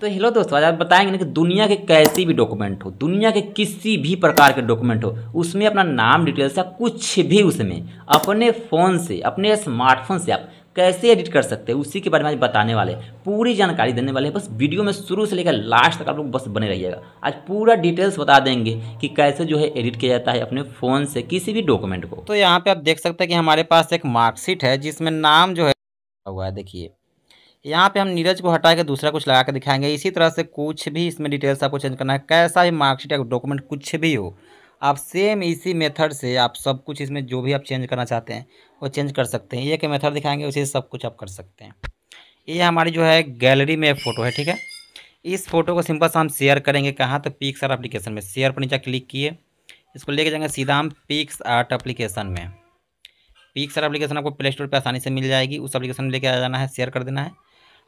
तो हेलो दोस्तों आज आप बताएंगे ना कि दुनिया के कैसी भी डॉक्यूमेंट हो दुनिया के किसी भी प्रकार के डॉक्यूमेंट हो उसमें अपना नाम डिटेल्स या कुछ भी उसमें अपने फ़ोन से अपने स्मार्टफोन से आप कैसे एडिट कर सकते हैं उसी के बारे में आज बताने वाले पूरी जानकारी देने वाले हैं बस वीडियो में शुरू से लेकर लास्ट तक आप लोग बस बने रहिएगा आज पूरा डिटेल्स बता देंगे कि कैसे जो है एडिट किया जाता है अपने फ़ोन से किसी भी डॉक्यूमेंट को तो यहाँ पे आप देख सकते हैं कि हमारे पास एक मार्कशीट है जिसमें नाम जो है हुआ है देखिए यहाँ पे हम नीरज को हटा के दूसरा कुछ लगा के दिखाएंगे इसी तरह से कुछ भी इसमें डिटेल्स आपको चेंज करना है कैसा भी मार्कशीट या डॉक्यूमेंट कुछ भी हो आप सेम इसी मेथड से आप सब कुछ इसमें जो भी आप चेंज करना चाहते हैं वो चेंज कर सकते हैं ये एक मेथड दिखाएंगे उसी से सब कुछ आप कर सकते हैं ये हमारी जो है गैलरी में एक फ़ोटो है ठीक है इस फोटो को सिंपल सा हम शेयर करेंगे कहाँ तो पिक्स आर अप्लीकेशन में शेयर पर नीचे क्लिक किए इसको लेके जाएंगे सीधा हम पिक्स आर्ट अप्लीकेशन में पिक्स एप्लीकेशन अप्लीकेशन आपको प्ले स्टोर पर आसानी से मिल जाएगी उस एप्लीकेशन में लेके आ जाना है शेयर कर देना है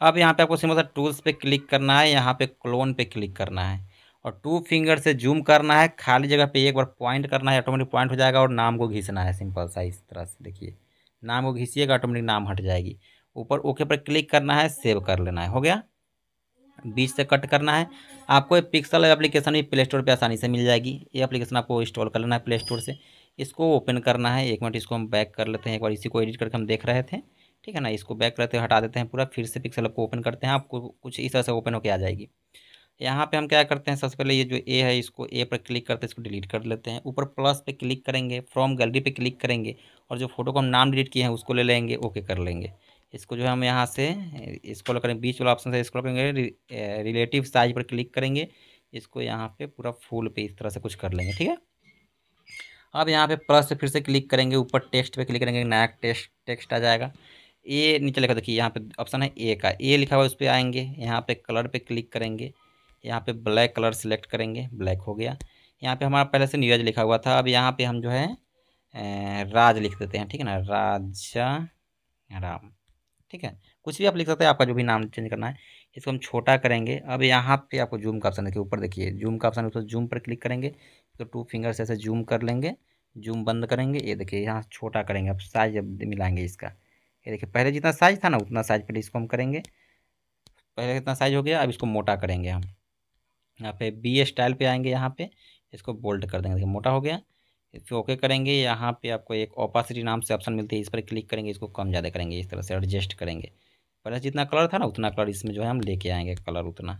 अब यहाँ पे आपको सिंपल सा टूल्स पे क्लिक करना है यहाँ पे क्लोन पे क्लिक करना है और टू फिंगर से जूम करना है खाली जगह पे एक बार पॉइंट करना है ऑटोमेटिक पॉइंट हो जाएगा और नाम को घिसना है सिंपल सा इस तरह से देखिए नाम को घिसिएगा ऑटोमेटिक नाम हट जाएगी ऊपर ओके पर क्लिक करना है सेव कर लेना है हो गया बीच से कट करना है आपको ये पिक्सल एप्लीकेशन भी प्ले स्टोर पर आसानी से मिल जाएगी ये एप्लीकेशन आपको इंस्टॉल कर लेना है प्ले स्टोर से इसको ओपन करना है एक मिनट इसको हम बैक कर लेते हैं एक बार इसी को एडिट करके हम देख रहे थे ठीक है ना इसको बैक करते हटा देते हैं पूरा फिर से पिक्सल को ओपन करते हैं आपको कुछ इस तरह से ओपन होकर आ जाएगी यहाँ पे हम क्या करते हैं सबसे पहले ये जो ए है इसको ए पर क्लिक करते हैं इसको डिलीट कर लेते हैं ऊपर प्लस पे क्लिक करेंगे फ्रॉम गैलरी पे क्लिक करेंगे और जो फोटो को हम नाम डिलीट किए हैं उसको ले लेंगे ओके कर लेंगे इसको जो है हम यहाँ से इसको करेंगे बीच वाला ऑप्शन से इसको करेंगे रिलेटिव साइज पर क्लिक करेंगे इसको यहाँ पर पूरा फूल पे इस तरह से कुछ कर लेंगे ठीक है अब यहाँ पर प्लस फिर से क्लिक करेंगे ऊपर टेक्स्ट पर क्लिक करेंगे नया टेक्स्ट टेक्स्ट आ जाएगा ए नीचे लिखा देखिए यहाँ पे ऑप्शन है ए का ए लिखा हुआ उस पर आएंगे यहाँ पे कलर पे क्लिक करेंगे यहाँ पे ब्लैक कलर सिलेक्ट करेंगे ब्लैक हो गया यहाँ पे हमारा पहले से नीरज लिखा हुआ था अब यहाँ पे हम जो है राज लिख देते हैं ठीक है ना राजा राम ठीक है कुछ भी आप लिख सकते हैं आपका जो भी नाम चेंज करना है इसको हम छोटा करेंगे अब यहाँ पे आपको जूम का ऑप्शन देखिए ऊपर देखिए जूम का ऑप्शन उसको जूम पर क्लिक करेंगे तो टू फिंगर से ऐसे जूम कर लेंगे जूम बंद करेंगे ये देखिए यहाँ छोटा करेंगे अब साइज मिलाएंगे इसका ये देखिए पहले जितना साइज था ना उतना साइज पहले इसको हम करेंगे पहले कितना साइज हो गया अब इसको मोटा करेंगे हम यहाँ पे बी स्टाइल पे आएंगे यहाँ पे इसको बोल्ड कर देंगे देखिए मोटा हो गया इसको ओके करेंगे यहाँ पे आपको एक ओपासिटी नाम से ऑप्शन मिलती है इस पर क्लिक करेंगे इसको कम ज़्यादा करेंगे इस तरह से एडजस्ट करेंगे पहले जितना कलर था ना उतना कलर इसमें जो है हम लेके आएंगे कलर उतना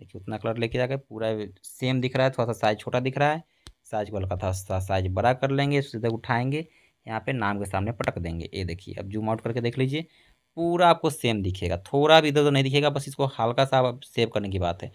देखिए उतना कलर लेके जाकर पूरा सेम दिख रहा है थोड़ा सा साइज़ छोटा दिख रहा है साइज़ को हल्का था साइज़ बड़ा कर लेंगे सीधे उठाएंगे यहाँ पे नाम के सामने पटक देंगे ये देखिए अब जूम आउट करके देख लीजिए पूरा आपको सेम दिखेगा थोड़ा भी इधर उधर नहीं दिखेगा बस इसको हल्का सा आप सेव करने की बात है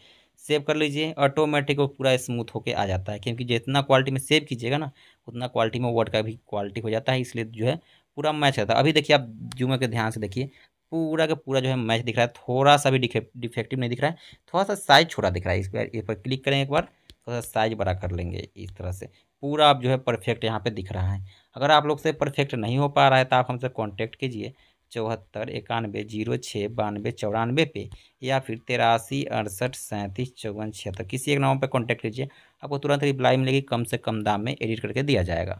सेव कर लीजिए ऑटोमेटिक वो पूरा स्मूथ होकर आ जाता है क्योंकि जितना क्वालिटी में सेव कीजिएगा ना उतना क्वालिटी में वर्ड का भी क्वालिटी हो जाता है इसलिए जो है पूरा मैच रहता है अभी देखिए आप जूम के ध्यान से देखिए पूरा का पूरा जो है मैच दिख रहा है थोड़ा सा भी डिफेक्टिव नहीं दिख रहा है थोड़ा सा साइज छोटा दिख रहा है इस पर इस पर क्लिक करें एक बार थोड़ा सा साइज बड़ा कर लेंगे इस तरह से पूरा आप जो है परफेक्ट यहाँ पे दिख रहा है अगर आप लोग से परफेक्ट नहीं हो पा रहा है तो आप हमसे कॉन्टैक्ट कीजिए चौहत्तर इक्यानवे जीरो छः बानवे चौरानवे पे या फिर तिरासी अड़सठ सैंतीस चौवन छिहत्तर किसी एक नंबर पर कॉन्टैक्ट कीजिए आपको तुरंत रिप्लाई मिलेगी कम से कम दाम में एडिट करके दिया जाएगा